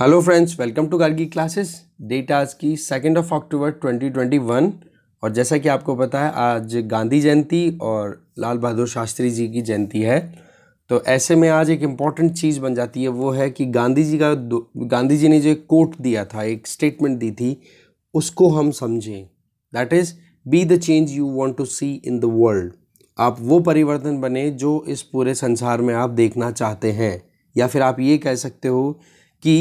Hello friends welcome to Gargi classes date आज की second of October 2021 और जैसा कि आपको पता है आज गांधी जयंती और लाल बहादुर शास्त्री जी की जयंती है तो ऐसे में आज एक इम्पॉर्टेंट चीज़ बन जाती है वो है कि गांधी जी का गांधी जी ने जो एक कोट दिया था एक स्टेटमेंट दी थी उसको हम समझें that is be the change you want to see in the world आप वो परिवर्तन बने जो इस पूरे संसार में आप देखना चाहते हैं या फिर आप ये कह सकते हो कि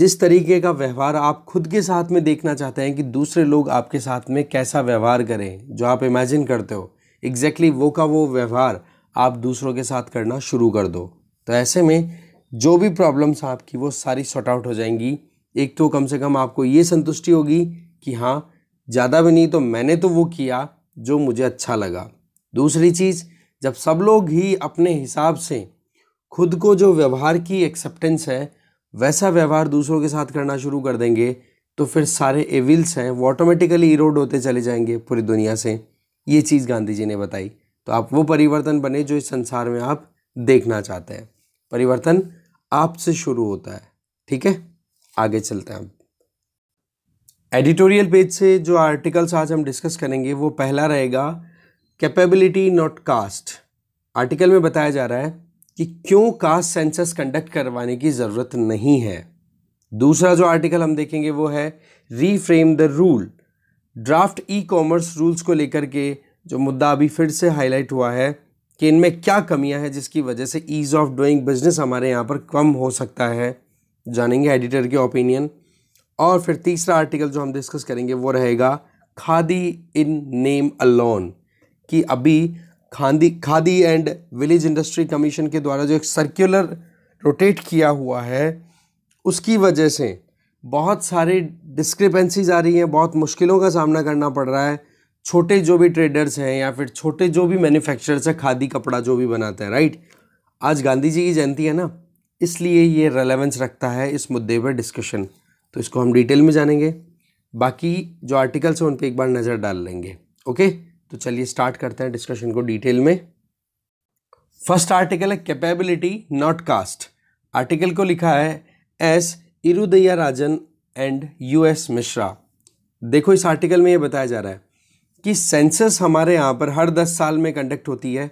जिस तरीके का व्यवहार आप खुद के साथ में देखना चाहते हैं कि दूसरे लोग आपके साथ में कैसा व्यवहार करें जो आप इमेजिन करते हो एग्जैक्टली exactly वो का वो व्यवहार आप दूसरों के साथ करना शुरू कर दो तो ऐसे में जो भी प्रॉब्लम्स आपकी वो सारी सॉर्ट आउट हो जाएंगी एक तो कम से कम आपको ये संतुष्टि होगी कि हाँ ज़्यादा भी नहीं तो मैंने तो वो किया जो मुझे अच्छा लगा दूसरी चीज़ जब सब लोग ही अपने हिसाब से खुद को जो व्यवहार की एक्सेप्टेंस है वैसा व्यवहार दूसरों के साथ करना शुरू कर देंगे तो फिर सारे एविल्स हैं वो ऑटोमेटिकली इरोड होते चले जाएंगे पूरी दुनिया से ये चीज़ गांधी जी ने बताई तो आप वो परिवर्तन बने जो इस संसार में आप देखना चाहते हैं परिवर्तन आपसे शुरू होता है ठीक है आगे चलते हैं एडिटोरियल पेज से जो आर्टिकल्स आज हम डिस्कस करेंगे वो पहला रहेगा कैपेबिलिटी नॉट कास्ट आर्टिकल में बताया जा रहा है कि क्यों कास्ट सेंसस कंडक्ट करवाने की ज़रूरत नहीं है दूसरा जो आर्टिकल हम देखेंगे वो है reframe the rule draft e commerce rules को लेकर के जो मुद्दा अभी फिर से हाईलाइट हुआ है कि इनमें क्या कमियां हैं जिसकी वजह से ईज़ ऑफ डूइंग बिजनेस हमारे यहाँ पर कम हो सकता है जानेंगे एडिटर के ओपिनियन और फिर तीसरा आर्टिकल जो हम डिस्कस करेंगे वो रहेगा खादी इन नेम अलोन कि अभी khadi khadi and village industry commission के द्वारा जो एक सर्क्युलर रोटेट किया हुआ है उसकी वजह से बहुत सारे डिस्क्रिपेंसीज आ रही हैं बहुत मुश्किलों का सामना करना पड़ रहा है छोटे जो भी ट्रेडर्स हैं या फिर छोटे जो भी मैन्युफैक्चरर्स हैं खादी कपड़ा जो भी बनाते हैं राइट आज गांधी जी की जयंती है ना इसलिए ये रेलेवेंस रखता है इस मुद्दे पर डिस्कशन तो इसको हम डिटेल में जानेंगे बाकी जो आर्टिकल्स हैं उन पर एक बार नज़र डाल लेंगे ओके तो चलिए स्टार्ट करते हैं डिस्कशन को डिटेल में फर्स्ट आर्टिकल है कैपेबिलिटी नॉट कास्ट आर्टिकल को लिखा है S Irudaya Rajan and U S Mishra देखो इस आर्टिकल में ये बताया जा रहा है कि सेंसस हमारे यहाँ पर हर दस साल में कंडक्ट होती है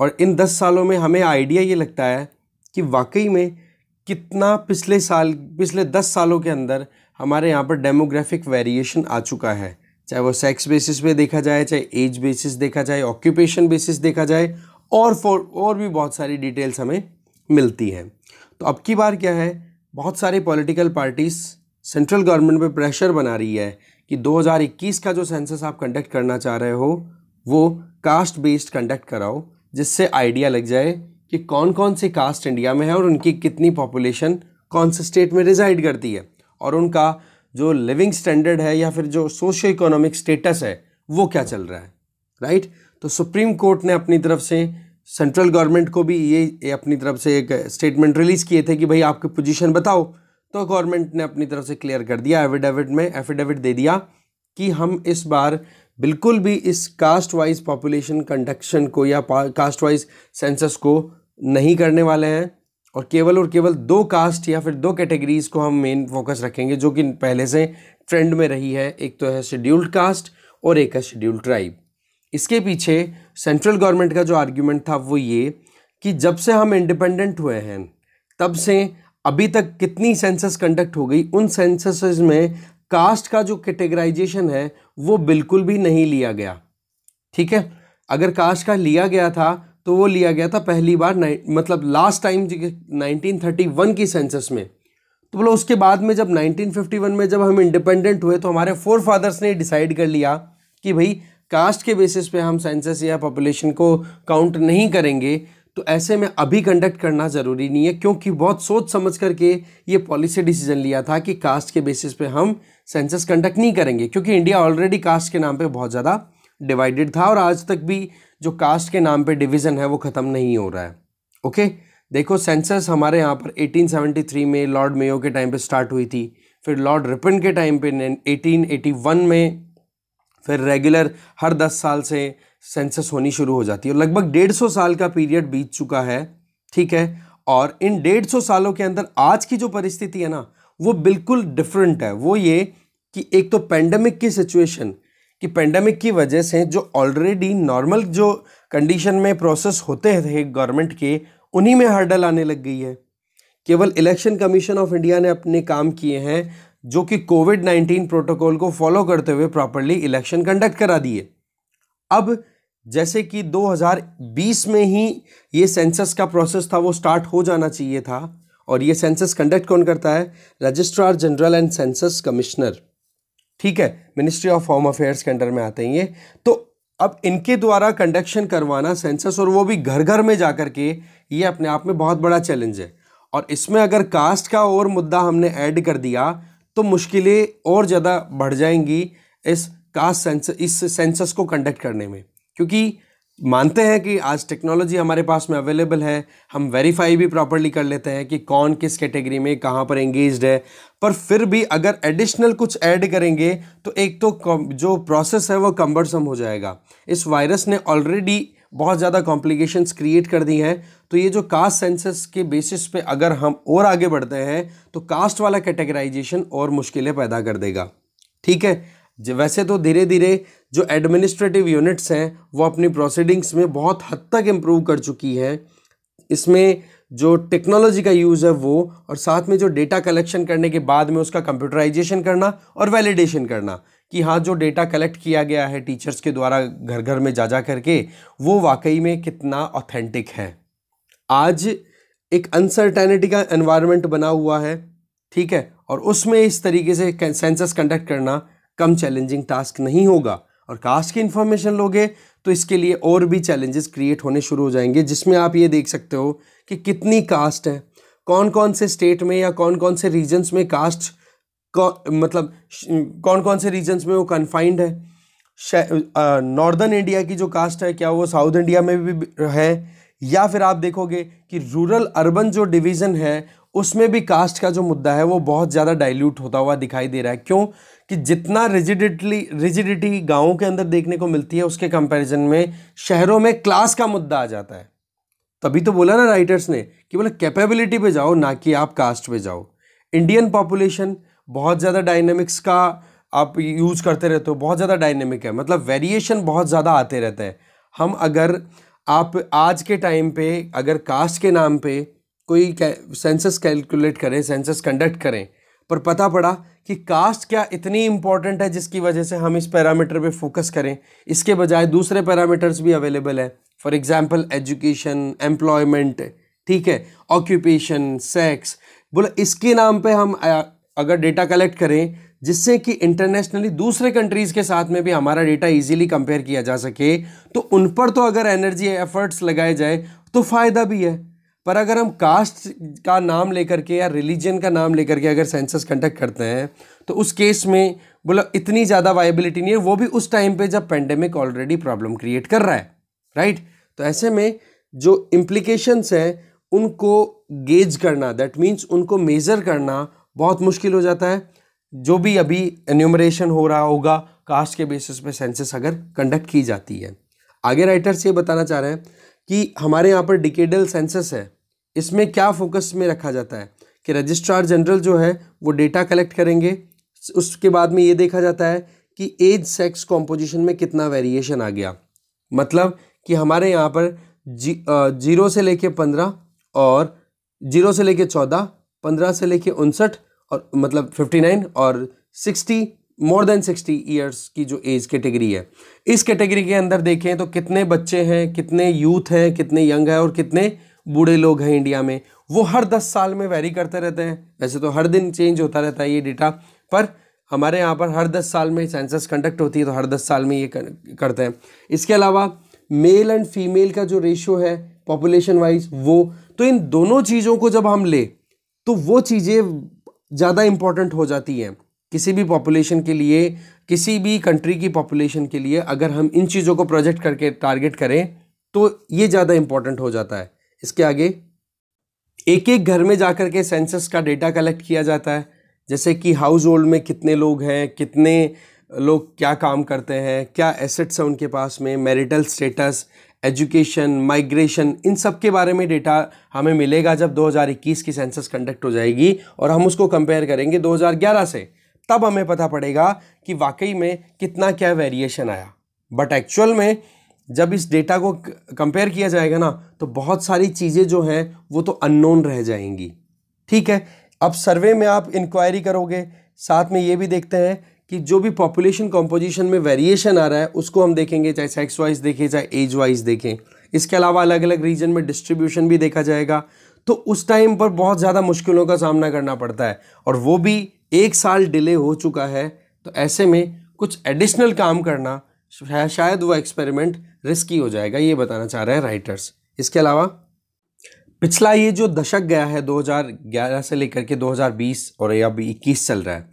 और इन दस सालों में हमें आइडिया ये लगता है कि वाकई में कितना पिछले साल पिछले दस सालों के अंदर हमारे यहाँ पर डेमोग्राफिक वेरिएशन आ चुका है चाहे वो सेक्स बेसिस पे देखा जाए चाहे एज बेसिस देखा जाए ऑक्यूपेशन बेसिस देखा जाए और फॉर और भी बहुत सारी डिटेल्स हमें मिलती हैं तो अब की बार क्या है बहुत सारी पॉलिटिकल पार्टीज़ सेंट्रल गवर्नमेंट पे प्रेशर बना रही है कि 2021 का जो सेंसस आप कंडक्ट करना चाह रहे हो वो कास्ट बेस्ड कंडक्ट कराओ जिससे आइडिया लग जाए कि कौन कौन सी कास्ट इंडिया में है और उनकी कितनी पॉपुलेशन कौन से स्टेट में रिजाइड करती है और उनका जो लिविंग स्टैंडर्ड है या फिर जो सोशो इकोनॉमिक स्टेटस है वो क्या चल रहा है राइट right? तो सुप्रीम कोर्ट ने अपनी तरफ से सेंट्रल गवर्नमेंट को भी ये अपनी तरफ से एक स्टेटमेंट रिलीज़ किए थे कि भाई आपकी पोजीशन बताओ तो गवर्नमेंट ने अपनी तरफ से क्लियर कर दिया एफिडेविट में एफिडेविट दे दिया कि हम इस बार बिल्कुल भी इस कास्ट वाइज पॉपुलेशन कंडक्शन को या कास्ट वाइज सेंसस को नहीं करने वाले हैं और केवल और केवल दो कास्ट या फिर दो कैटेगरीज़ को हम मेन फोकस रखेंगे जो कि पहले से ट्रेंड में रही है एक तो है शेड्यूल्ड कास्ट और एक है शेड्यूल्ड ट्राइब इसके पीछे सेंट्रल गवर्नमेंट का जो आर्ग्यूमेंट था वो ये कि जब से हम इंडिपेंडेंट हुए हैं तब से अभी तक कितनी सेंसस कंडक्ट हो गई उन सेंसस में कास्ट का जो कैटेगराइजेशन है वो बिल्कुल भी नहीं लिया गया ठीक है अगर कास्ट का लिया गया था तो वो लिया गया था पहली बार मतलब लास्ट टाइम वन की सेंसस में तो बोलो उसके बाद में जब 1951 में जब हम इंडिपेंडेंट हुए तो हमारे फोर फादर्स ने डिसाइड कर लिया कि भाई कास्ट के बेसिस पे हम सेंसस या पॉपुलेशन को काउंट नहीं करेंगे तो ऐसे में अभी कंडक्ट करना ज़रूरी नहीं है क्योंकि बहुत सोच समझ करके ये पॉलिसी डिसीजन लिया था कि कास्ट के बेसिस पे हम सेंसस कंडक्ट नहीं करेंगे क्योंकि इंडिया ऑलरेडी कास्ट के नाम पे बहुत ज़्यादा डिवाइडेड था और आज तक भी जो कास्ट के नाम पे डिवीज़न है वो ख़त्म नहीं हो रहा है ओके देखो सेंसस हमारे यहाँ पर 1873 में लॉर्ड मेयो के टाइम पे स्टार्ट हुई थी फिर लॉर्ड रिपन के टाइम पे 1881 में फिर रेगुलर हर दस साल से सेंसस होनी शुरू हो जाती है और लगभग डेढ़ सौ साल का पीरियड बीत चुका है ठीक है और इन डेढ़ सौ सालों के अंदर आज की जो परिस्थिति है ना वो बिल्कुल डिफरेंट है वो ये कि एक तो पैंडमिक की सिचुएशन कि पेंडेमिक की वजह से जो ऑलरेडी नॉर्मल जो कंडीशन में प्रोसेस होते थे गवर्नमेंट के उन्हीं में हर्डल आने लग गई है केवल इलेक्शन कमीशन ऑफ इंडिया ने अपने काम किए हैं जो कि कोविड नाइन्टीन प्रोटोकॉल को फॉलो करते हुए प्रॉपरली इलेक्शन कंडक्ट करा दिए अब जैसे कि 2020 में ही ये सेंसस का प्रोसेस था वो स्टार्ट हो जाना चाहिए था और ये सेंसस कंडक्ट कौन करता है registrar general and census commissioner ठीक है मिनिस्ट्री ऑफ होम अफेयर्स के अंडर में आते हैं ये तो अब इनके द्वारा कंडक्शन करवाना सेंसस और वो भी घर घर में जा कर के ये अपने आप में बहुत बड़ा चैलेंज है और इसमें अगर कास्ट का और मुद्दा हमने ऐड कर दिया तो मुश्किलें और ज़्यादा बढ़ जाएंगी इस कास्ट सेंस इस सेंसस को कंडक्ट करने में क्योंकि मानते हैं कि आज टेक्नोलॉजी हमारे पास में अवेलेबल है हम वेरीफाई भी प्रॉपरली कर लेते हैं कि कौन किस कैटेगरी में कहाँ पर एंगेज है पर फिर भी अगर एडिशनल कुछ ऐड करेंगे तो एक तो जो प्रोसेस है वो कम्बरसम हो जाएगा इस वायरस ने ऑलरेडी बहुत ज़्यादा कॉम्प्लिकेशंस क्रिएट कर दी हैं तो ये जो कास्ट सेंसस के बेसिस पे अगर हम और आगे बढ़ते हैं तो कास्ट वाला कैटेगराइजेशन और मुश्किलें पैदा कर देगा ठीक है वैसे तो धीरे धीरे जो एडमिनिस्ट्रेटिव यूनिट्स हैं वो अपनी प्रोसीडिंग्स में बहुत हद तक इम्प्रूव कर चुकी है इसमें जो टेक्नोलॉजी का यूज़ है वो और साथ में जो डेटा कलेक्शन करने के बाद में उसका कंप्यूटराइजेशन करना और वैलिडेशन करना कि हाँ जो डेटा कलेक्ट किया गया है टीचर्स के द्वारा घर घर में जा जा करके वो वाकई में कितना ऑथेंटिक है आज एक अनसर्टेनिटी का एनवायरनमेंट बना हुआ है ठीक है और उसमें इस तरीके से सेंसस कंडक्ट करना कम चैलेंजिंग टास्क नहीं होगा और कास्ट की इन्फॉर्मेशन लोगे तो इसके लिए और भी चैलेंजेस क्रिएट होने शुरू हो जाएंगे जिसमें आप ये देख सकते हो कि कितनी कास्ट है कौन कौन से स्टेट में या कौन कौन से रीजन्स में कास्ट मतलब कौन कौन से रीजन्स में वो कन्फाइंड है नॉर्दर्न इंडिया की जो कास्ट है क्या वो साउथ इंडिया में भी है या फिर आप देखोगे कि रूरल अर्बन जो डिवीज़न है उसमें भी कास्ट का जो मुद्दा है वो बहुत ज़्यादा डाइल्यूट होता हुआ दिखाई दे रहा है क्यों कि जितना रिजिडिटली रिजिडिटी गाँव के अंदर देखने को मिलती है उसके कंपैरिजन में शहरों में क्लास का मुद्दा आ जाता है तभी तो बोला ना राइटर्स ने कि बोले कैपेबिलिटी पे जाओ ना कि आप कास्ट पे जाओ इंडियन पॉपुलेशन बहुत ज़्यादा डायनेमिक्स का आप यूज़ करते रहते हो बहुत ज़्यादा डायनेमिक है मतलब वेरिएशन बहुत ज़्यादा आते रहते हैं हम अगर आप आज के टाइम पे अगर कास्ट के नाम पे कोई सेंसस कैलकुलेट करें सेंसस कंडक्ट करें पर पता पड़ा कि कास्ट क्या इतनी इंपॉर्टेंट है जिसकी वजह से हम इस पैरामीटर पे फोकस करें इसके बजाय दूसरे पैरामीटर्स भी अवेलेबल हैं फॉर एग्जांपल एजुकेशन एम्प्लॉयमेंट ठीक है ऑक्यूपेशन सेक्स बोला इसके नाम पे हम अगर डेटा कलेक्ट करें जिससे कि इंटरनेशनली दूसरे कंट्रीज़ के साथ में भी हमारा डेटा ईजिली कंपेयर किया जा सके तो उन पर तो अगर एनर्जी एफर्ट्स लगाए जाए तो फ़ायदा भी है पर अगर हम कास्ट का नाम लेकर के या रिलीजन का नाम लेकर के अगर सेंसस कंडक्ट करते हैं तो उस केस में बोला इतनी ज़्यादा वायबिलिटी नहीं है वो भी उस टाइम पे जब पेंडेमिक ऑलरेडी प्रॉब्लम क्रिएट कर रहा है राइट तो ऐसे में जो इम्प्लीकेशंस हैं उनको गेज करना दैट मीन्स उनको मेज़र करना बहुत मुश्किल हो जाता है जो भी अभी एन्यूमरेशन हो रहा होगा कास्ट के बेसिस पे सेंसस अगर कंडक्ट की जाती है आगे राइटर्स ये बताना चाह रहे हैं कि हमारे यहाँ पर डिकेडल सेंसस है इसमें क्या फोकस में रखा जाता है कि रजिस्ट्रार जनरल जो है वो डेटा कलेक्ट करेंगे उसके बाद में ये देखा जाता है कि एज सेक्स कॉम्पोजिशन में कितना वेरिएशन आ गया मतलब कि हमारे यहाँ पर जी जीरो से लेके पंद्रह और जीरो से लेके चौदह पंद्रह से लेके उनसठ और मतलब फिफ्टी नाइन और sixty more than sixty years की जो एज कैटेगरी है इस कैटेगरी के अंदर देखें तो कितने बच्चे हैं कितने यूथ हैं कितने यंग हैं और कितने बूढ़े लोग हैं इंडिया में वो हर दस साल में वेरी करते रहते हैं वैसे तो हर दिन चेंज होता रहता है ये डेटा पर हमारे यहाँ पर हर दस साल में सेंसस कंडक्ट होती है तो हर दस साल में ये कर, करते हैं इसके अलावा मेल एंड फीमेल का जो रेशियो है पॉपुलेशन वाइज वो तो इन दोनों चीज़ों को जब हम ले तो वो चीज़ें ज़्यादा इम्पॉर्टेंट हो जाती हैं किसी भी पॉपुलेशन के लिए किसी भी कंट्री की पॉपुलेशन के लिए अगर हम इन चीज़ों को प्रोजेक्ट करके टारगेट करें तो ये ज़्यादा इंपॉर्टेंट हो जाता है इसके आगे एक एक घर में जा कर के सेंसस का डेटा कलेक्ट किया जाता है जैसे कि हाउस होल्ड में कितने लोग हैं कितने लोग क्या काम करते हैं क्या एसेट्स हैं उनके पास में मैरिटल स्टेटस एजुकेशन माइग्रेशन इन सब के बारे में डेटा हमें मिलेगा जब 2021 की सेंसस कंडक्ट हो जाएगी और हम उसको कंपेयर करेंगे 2011 से तब हमें पता पड़ेगा कि वाकई में कितना क्या वेरिएशन आया बट एक्चुअल में जब इस डेटा को कंपेयर किया जाएगा ना तो बहुत सारी चीज़ें जो हैं वो तो अननोन रह जाएंगी ठीक है अब सर्वे में आप इंक्वायरी करोगे साथ में ये भी देखते हैं कि जो भी पॉपुलेशन कॉम्पोजिशन में वेरिएशन आ रहा है उसको हम देखेंगे चाहे सेक्स वाइज देखें चाहे एज वाइज देखें इसके अलावा अलग अलग रीजन में डिस्ट्रीब्यूशन भी देखा जाएगा तो उस टाइम पर बहुत ज़्यादा मुश्किलों का सामना करना पड़ता है और वो भी एक साल डिले हो चुका है तो ऐसे में कुछ एडिशनल काम करना शायद वो एक्सपेरिमेंट रिस्की हो जाएगा ये बताना चाह रहे हैं राइटर्स इसके अलावा पिछला ये जो दशक गया है 2011 से लेकर के 2020 और अब 21 इक्कीस चल रहा है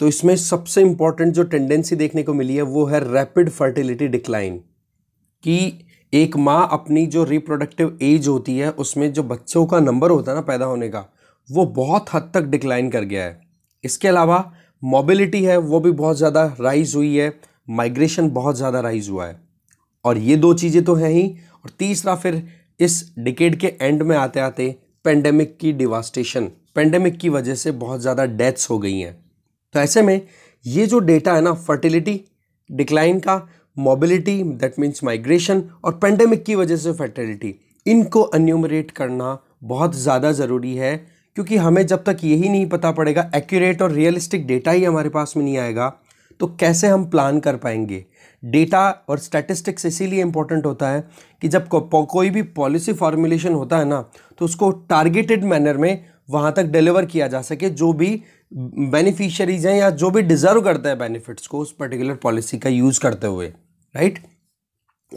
तो इसमें सबसे इम्पॉर्टेंट जो टेंडेंसी देखने को मिली है वो है रैपिड फर्टिलिटी डिक्लाइन कि एक माँ अपनी जो रिप्रोडक्टिव एज होती है उसमें जो बच्चों का नंबर होता है ना पैदा होने का वो बहुत हद तक डिक्लाइन कर गया है इसके अलावा मोबिलिटी है वो भी बहुत ज़्यादा राइज हुई है माइग्रेशन बहुत ज़्यादा राइज हुआ है और ये दो चीज़ें तो हैं ही और तीसरा फिर इस डिकेड के एंड में आते आते पेंडेमिक की डिवास्टेशन पेंडेमिक की वजह से बहुत ज़्यादा डेथ्स हो गई हैं तो ऐसे में ये जो डेटा है ना फर्टिलिटी डिक्लाइन का मोबिलिटी दैट मीन्स माइग्रेशन और पेंडेमिक की वजह से फर्टिलिटी इनको अन्यूमरेट करना बहुत ज़्यादा ज़रूरी है क्योंकि हमें जब तक यही नहीं पता पड़ेगा एक्यूरेट और रियलिस्टिक डेटा ही हमारे पास में नहीं आएगा तो कैसे हम प्लान कर पाएंगे डेटा और स्टैटिस्टिक्स इसीलिए इम्पोर्टेंट होता है कि जब को, कोई भी पॉलिसी फॉर्मुलेशन होता है ना तो उसको टारगेटेड मैनर में वहाँ तक डिलीवर किया जा सके जो भी बेनिफिशियरीज हैं या जो भी डिज़र्व करता है बेनिफिट्स को उस पर्टिकुलर पॉलिसी का यूज़ करते हुए राइट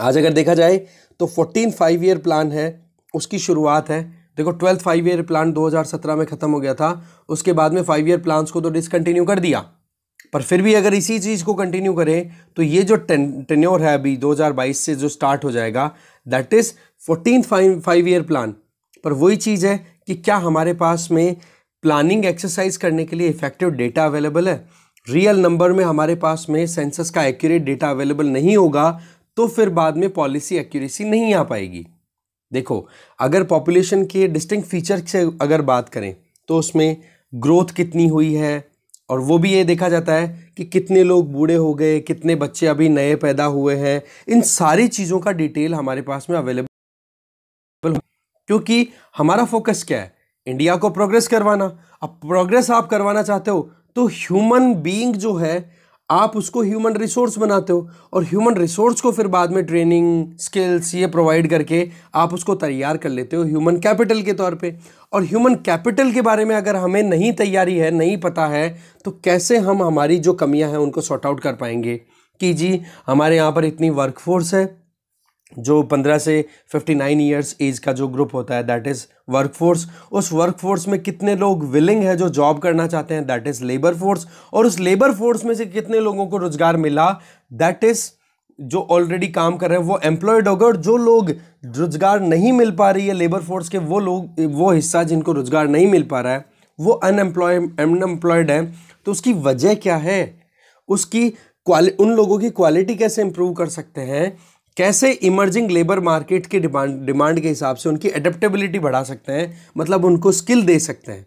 आज अगर देखा जाए तो फोर्टीन फाइव ईयर प्लान है उसकी शुरुआत है देखो ट्वेल्थ फाइव ईयर प्लान 2017 में ख़त्म हो गया था उसके बाद में फाइव ईयर प्लान्स को तो डिसकंटिन्यू कर दिया पर फिर भी अगर इसी चीज़ को कंटिन्यू करें तो ये जो टेन्योर है अभी 2022 से जो स्टार्ट हो जाएगा that is fourteen five five year plan पर वही चीज़ है कि क्या हमारे पास में प्लानिंग एक्सरसाइज करने के लिए इफेक्टिव डेटा अवेलेबल है रियल नंबर में हमारे पास में सेंसस का एक्यूरेट डेटा अवेलेबल नहीं होगा तो फिर बाद में पॉलिसी एक्यूरेसी नहीं आ पाएगी देखो अगर पॉपुलेशन के डिस्टिंग फीचर से अगर बात करें तो उसमें ग्रोथ कितनी हुई है और वो भी ये देखा जाता है कि कितने लोग बूढ़े हो गए कितने बच्चे अभी नए पैदा हुए हैं इन सारी चीज़ों का डिटेल हमारे पास में अवेलेबल क्योंकि हमारा फोकस क्या है इंडिया को प्रोग्रेस करवाना अब प्रोग्रेस आप करवाना चाहते हो तो ह्यूमन बीइंग जो है आप उसको ह्यूमन रिसोर्स बनाते हो और ह्यूमन रिसोर्स को फिर बाद में ट्रेनिंग स्किल्स ये प्रोवाइड करके आप उसको तैयार कर लेते हो ह्यूमन कैपिटल के तौर पे और ह्यूमन कैपिटल के बारे में अगर हमें नहीं तैयारी है नहीं पता है तो कैसे हम हमारी जो कमियां हैं उनको सॉर्ट आउट कर पाएंगे कि जी हमारे यहाँ पर इतनी वर्कफोर्स है जो 15 से 59 ईयर्स एज का जो ग्रुप होता है दैट इज़ वर्कफोर्स उस वर्कफोर्स में कितने लोग विलिंग है जो जॉब करना चाहते हैं दैट इज़ लेबर फोर्स और उस लेबर फोर्स में से कितने लोगों को रोज़गार मिला दैट इज़ जो ऑलरेडी काम कर रहे हैं वो एम्प्लॉयड होगा और जो लोग रोज़गार नहीं मिल पा रही है लेबर फोर्स के वो लोग वो हिस्सा जिनको रोज़गार नहीं मिल पा रहा है वो अनएम्प्लॉय अनएम्प्लॉयड है तो उसकी वजह क्या है उसकी क्वालि उन लोगों की क्वालिटी कैसे इम्प्रूव कर सकते हैं कैसे इमर्जिंग लेबर मार्केट के डिमांड डिमांड के हिसाब से उनकी एडेप्टेबिलिटी बढ़ा सकते हैं मतलब उनको स्किल दे सकते हैं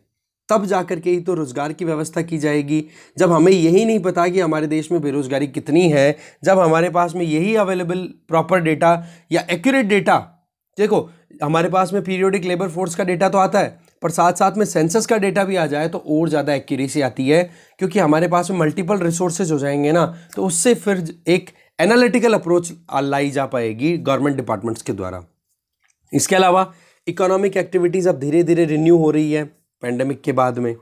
तब जा कर के ही तो रोज़गार की व्यवस्था की जाएगी जब हमें यही नहीं पता कि हमारे देश में बेरोज़गारी कितनी है जब हमारे पास में यही अवेलेबल प्रॉपर डेटा या एक्यूरेट डेटा देखो हमारे पास में पीरियोडिक लेबर फोर्स का डेटा तो आता है पर साथ साथ में सेंसस का डेटा भी आ जाए तो और ज़्यादा एक्यूरेसी आती है क्योंकि हमारे पास में मल्टीपल रिसोर्सेज हो जाएंगे ना तो उससे फिर एक एनालिटिकल अप्रोच लाई जा पाएगी गवर्नमेंट डिपार्टमेंट्स के द्वारा इसके अलावा इकोनॉमिक एक्टिविटीज़ अब धीरे धीरे रिन्यू हो रही है पैंडेमिक के बाद में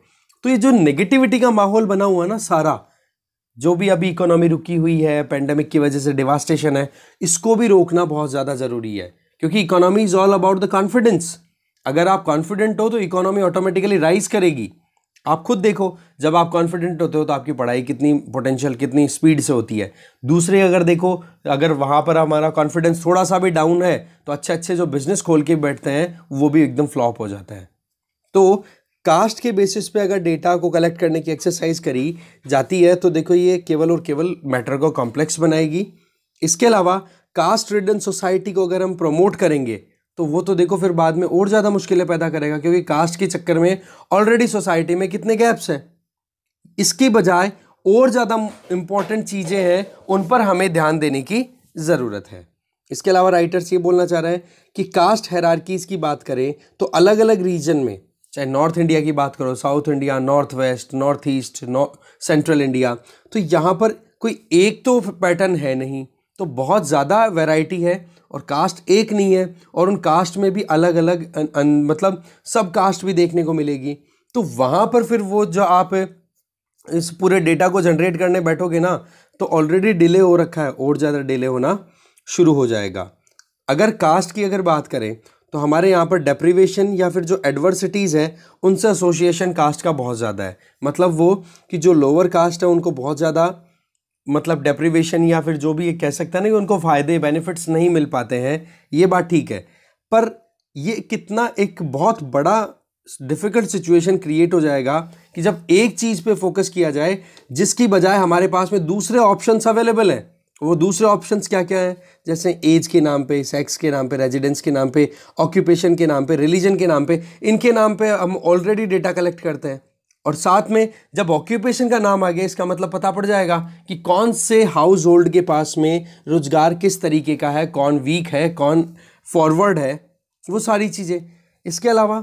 तो ये जो नेगेटिविटी का माहौल बना हुआ ना सारा जो भी अभी इकोनॉमी रुकी हुई है पैंडमिक की वजह से डिवास्टेशन है इसको भी रोकना बहुत ज़्यादा ज़रूरी है क्योंकि economy is all about the confidence अगर आप कॉन्फिडेंट हो तो इकोनॉमी ऑटोमेटिकली राइज करेगी आप खुद देखो जब आप कॉन्फिडेंट होते हो तो आपकी पढ़ाई कितनी पोटेंशियल कितनी स्पीड से होती है दूसरे अगर देखो अगर वहाँ पर हमारा कॉन्फिडेंस थोड़ा सा भी डाउन है तो अच्छे अच्छे जो बिजनेस खोल के बैठते हैं वो भी एकदम फ्लॉप हो जाते हैं तो कास्ट के बेसिस पे अगर डेटा को कलेक्ट करने की एक्सरसाइज करी जाती है तो देखो ये केवल और केवल मैटर को कॉम्प्लेक्स बनाएगी इसके अलावा कास्ट रिडन सोसाइटी को अगर हम प्रमोट करेंगे तो वो तो देखो फिर बाद में और ज़्यादा मुश्किलें पैदा करेगा क्योंकि कास्ट के चक्कर में ऑलरेडी सोसाइटी में कितने गैप्स हैं इसकी बजाय और ज़्यादा इम्पॉर्टेंट चीज़ें हैं उन पर हमें ध्यान देने की ज़रूरत है इसके अलावा राइटर्स ये बोलना चाह रहे हैं कि कास्ट हैरारकीज़ की बात करें तो अलग अलग रीजन में चाहे नॉर्थ इंडिया की बात करो south India north west north east central India तो यहाँ पर कोई एक तो पैटर्न है नहीं तो बहुत ज़्यादा वैरायटी है और कास्ट एक नहीं है और उन कास्ट में भी अलग अलग अन, अन, मतलब सब कास्ट भी देखने को मिलेगी तो वहाँ पर फिर वो जो आप इस पूरे डेटा को जनरेट करने बैठोगे ना तो ऑलरेडी डिले हो रखा है और ज़्यादा डिले होना शुरू हो जाएगा अगर कास्ट की अगर बात करें तो हमारे यहाँ पर डेप्रीवेशन या फिर जो एडवर्सिटीज़ है उनसे एसोसिएशन कास्ट का बहुत ज़्यादा है मतलब वो कि जो लोअर कास्ट है उनको बहुत ज़्यादा मतलब डेप्रिवेशन या फिर जो भी ये कह सकता है ना कि उनको फ़ायदे बेनिफिट्स नहीं मिल पाते हैं ये बात ठीक है पर ये कितना एक बहुत बड़ा डिफ़िकल्ट सिचुएशन क्रिएट हो जाएगा कि जब एक चीज़ पे फोकस किया जाए जिसकी बजाय हमारे पास में दूसरे ऑप्शंस अवेलेबल हैं वो दूसरे ऑप्शंस क्या क्या हैं जैसे एज के नाम पे सेक्स के नाम पे रेजिडेंस के नाम पे ऑक्यूपेशन के नाम पे रिलीजन के नाम पे इनके नाम पे हम ऑलरेडी डेटा कलेक्ट करते हैं और साथ में जब ऑक्यूपेशन का नाम आ गया इसका मतलब पता पड़ जाएगा कि कौन से हाउस होल्ड के पास में रोजगार किस तरीके का है कौन वीक है कौन फॉरवर्ड है वो सारी चीज़ें इसके अलावा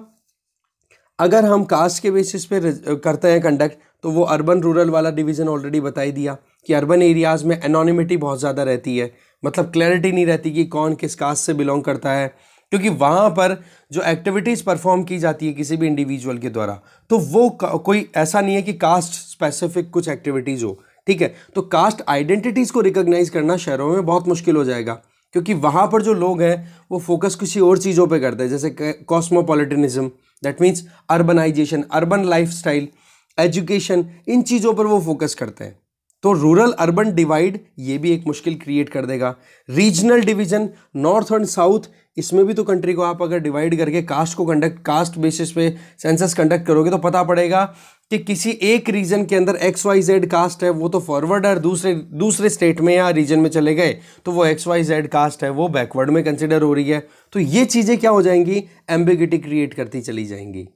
अगर हम कास्ट के बेसिस पे करते हैं कंडक्ट तो वो अर्बन रूरल वाला डिवीज़न ऑलरेडी बताई दिया कि अर्बन एरियाज़ में एनोनिमिटी बहुत ज़्यादा रहती है मतलब क्लैरिटी नहीं रहती कि कौन किस कास्ट से बिलोंग करता है क्योंकि वहाँ पर जो एक्टिविटीज़ परफॉर्म की जाती है किसी भी इंडिविजुअल के द्वारा तो वो कोई ऐसा नहीं है कि कास्ट स्पेसिफिक कुछ एक्टिविटीज़ हो ठीक है तो कास्ट आइडेंटिटीज़ को रिकोगनाइज़ करना शहरों में बहुत मुश्किल हो जाएगा क्योंकि वहाँ पर जो लोग हैं वो फोकस किसी और चीज़ों पर करते हैं जैसे cosmopolitanism that means urbanisation urban life education इन चीज़ों पर वो फोकस करते हैं तो रूरल अर्बन डिवाइड ये भी एक मुश्किल क्रिएट कर देगा regional division north and south इसमें भी तो कंट्री को आप अगर डिवाइड करके कास्ट को कंडक्ट कास्ट बेसिस पे सेंसस कंडक्ट करोगे तो पता पड़ेगा कि किसी एक रीजन के अंदर एक्स वाई जेड कास्ट है वो तो फॉरवर्ड है दूसरे दूसरे स्टेट में या रीजन में चले गए तो वो एक्स वाई जेड कास्ट है वो बैकवर्ड में कंसिडर हो रही है तो ये चीज़ें क्या हो जाएंगी एम्बिगिटी क्रिएट करती चली जाएंगी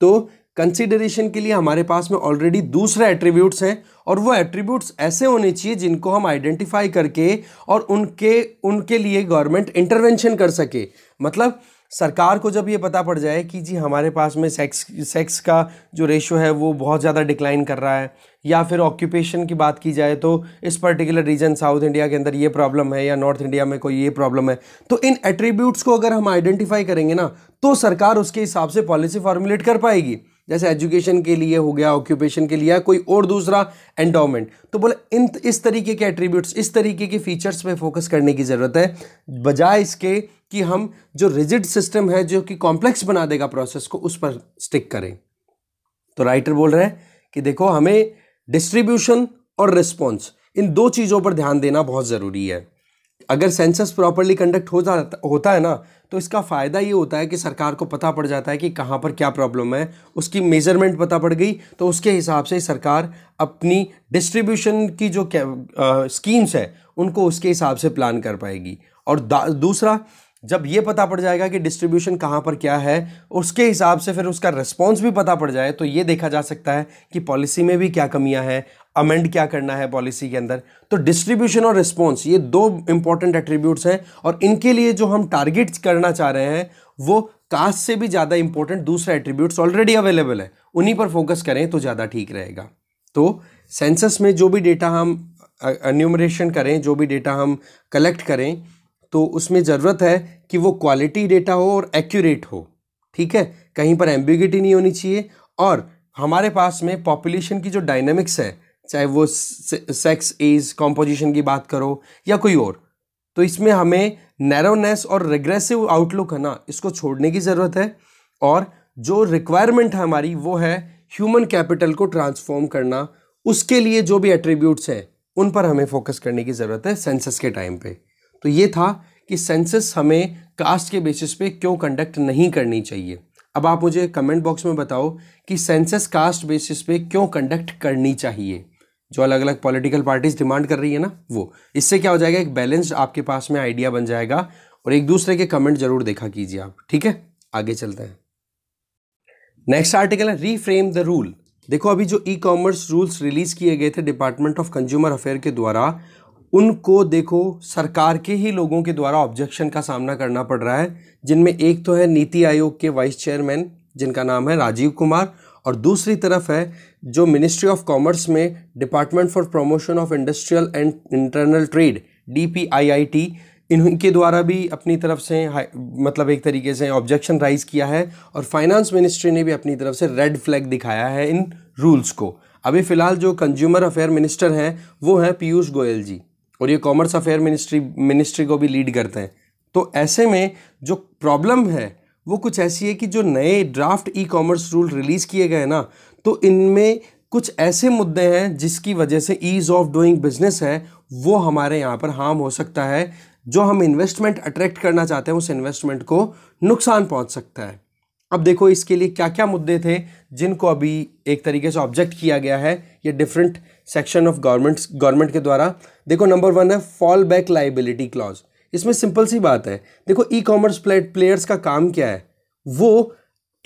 तो कंसिडरेशन के लिए हमारे पास में ऑलरेडी दूसरे एट्रीब्यूट्स हैं और वो एट्रीब्यूट्स ऐसे होने चाहिए जिनको हम आइडेंटिफाई करके और उनके उनके लिए गवर्नमेंट इंटरवेंशन कर सके मतलब सरकार को जब ये पता पड़ जाए कि जी हमारे पास में सेक्स सेक्स का जो रेशो है वो बहुत ज़्यादा डिक्लाइन कर रहा है या फिर ऑक्यूपेशन की बात की जाए तो इस पर्टिकुलर रीजन साउथ इंडिया के अंदर ये प्रॉब्लम है या नॉर्थ इंडिया में कोई ये प्रॉब्लम है तो इन एट्रीब्यूट्स को अगर हम आइडेंटिफाई करेंगे ना तो सरकार उसके हिसाब से पॉलिसी फॉर्मुलेट कर पाएगी जैसे एजुकेशन के लिए हो गया ऑक्यूपेशन के लिए कोई और दूसरा एंडोमेंट तो बोले इन इस तरीके के एट्रीब्यूट्स इस तरीके के फीचर्स पे फोकस करने की ज़रूरत है बजाय इसके कि हम जो रिजिड सिस्टम है जो कि कॉम्प्लेक्स बना देगा प्रोसेस को उस पर स्टिक करें तो राइटर बोल रहे हैं कि देखो हमें डिस्ट्रीब्यूशन और रिस्पॉन्स इन दो चीज़ों पर ध्यान देना बहुत ज़रूरी है अगर सेंसस प्रॉपरली कंडक्ट हो जाता होता है ना तो इसका फ़ायदा ये होता है कि सरकार को पता पड़ जाता है कि कहाँ पर क्या प्रॉब्लम है उसकी मेजरमेंट पता पड़ गई तो उसके हिसाब से सरकार अपनी डिस्ट्रीब्यूशन की जो स्कीम्स है उनको उसके हिसाब से प्लान कर पाएगी और दूसरा जब ये पता पड़ जाएगा कि डिस्ट्रीब्यूशन कहाँ पर क्या है उसके हिसाब से फिर उसका रिस्पॉन्स भी पता पड़ जाए तो ये देखा जा सकता है कि पॉलिसी में भी क्या कमियाँ हैं अमेंड क्या करना है पॉलिसी के अंदर तो डिस्ट्रीब्यूशन और रिस्पॉन्स ये दो इंपॉर्टेंट एट्रीब्यूट्स हैं और इनके लिए जो हम टारगेट करना चाह रहे हैं वो कास्ट से भी ज़्यादा इंपॉर्टेंट दूसरा एट्रीब्यूट्स ऑलरेडी अवेलेबल है उन्हीं पर फोकस करें तो ज़्यादा ठीक रहेगा तो सेंसस में जो भी डेटा हम अन्यूमरेशन करें जो भी डेटा हम कलेक्ट करें तो उसमें ज़रूरत है कि वो क्वालिटी डेटा हो और एक्यूरेट हो ठीक है कहीं पर एम्बिगिटी नहीं होनी चाहिए और हमारे पास में पॉपुलेशन की जो डायनेमिक्स है चाहे वो सेक्स एज कॉम्पोजिशन की बात करो या कोई और तो इसमें हमें नैरोनेस और रेग्रेसिव आउटलुक है ना इसको छोड़ने की ज़रूरत है और जो रिक्वायरमेंट है हमारी वो है ह्यूमन कैपिटल को ट्रांसफॉर्म करना उसके लिए जो भी एट्रीब्यूट्स हैं उन पर हमें फोकस करने की ज़रूरत है सेंसस के टाइम पे तो ये था कि सेंसस हमें कास्ट के बेसिस पे क्यों कंडक्ट नहीं करनी चाहिए अब आप मुझे कमेंट बॉक्स में बताओ कि सेंसस कास्ट बेसिस पे क्यों कंडक्ट करनी चाहिए जो अलग अलग पॉलिटिकल पार्टीज डिमांड कर रही है ना वो इससे क्या हो जाएगा एक बैलेंस्ड आपके पास में आइडिया बन जाएगा और एक दूसरे के कमेंट जरूर देखा कीजिए आप ठीक है आगे चलते हैं नेक्स्ट आर्टिकल है रीफ्रेम द रूल देखो अभी जो ई कॉमर्स रूल्स रिलीज किए गए थे डिपार्टमेंट ऑफ कंज्यूमर अफेयर के द्वारा उनको देखो सरकार के ही लोगों के द्वारा ऑब्जेक्शन का सामना करना पड़ रहा है जिनमें एक तो है नीति आयोग के वाइस चेयरमैन जिनका नाम है राजीव कुमार और दूसरी तरफ है जो मिनिस्ट्री ऑफ कॉमर्स में department for promotion of industrial and internal trade D P I I T इनके द्वारा भी अपनी तरफ से मतलब एक तरीके से ऑब्जेक्शन राइज किया है और फाइनेंस मिनिस्ट्री ने भी अपनी तरफ से रेड फ्लैग दिखाया है इन रूल्स को अभी फ़िलहाल जो कंज्यूमर अफेयर मिनिस्टर हैं वो हैं पीयूष गोयल जी और ये कॉमर्स अफेयर मिनिस्ट्री मिनिस्ट्री को भी लीड करते हैं तो ऐसे में जो प्रॉब्लम है वो कुछ ऐसी है कि जो नए draft e commerce rule release किए गए ना तो इनमें कुछ ऐसे मुद्दे हैं जिसकी वजह से ईज़ ऑफ डूइंग बिजनेस है वो हमारे यहाँ पर हार्म हो सकता है जो हम इन्वेस्टमेंट अट्रैक्ट करना चाहते हैं उस इन्वेस्टमेंट को नुकसान पहुँच सकता है अब देखो इसके लिए क्या क्या मुद्दे थे जिनको अभी एक तरीके से ऑब्जेक्ट किया गया है ये different section of governments government के द्वारा देखो नंबर वन है फॉल बैक लाइबिलिटी क्लॉज इसमें सिंपल सी बात है देखो ई कॉमर्स प्लेयर्स का काम क्या है वो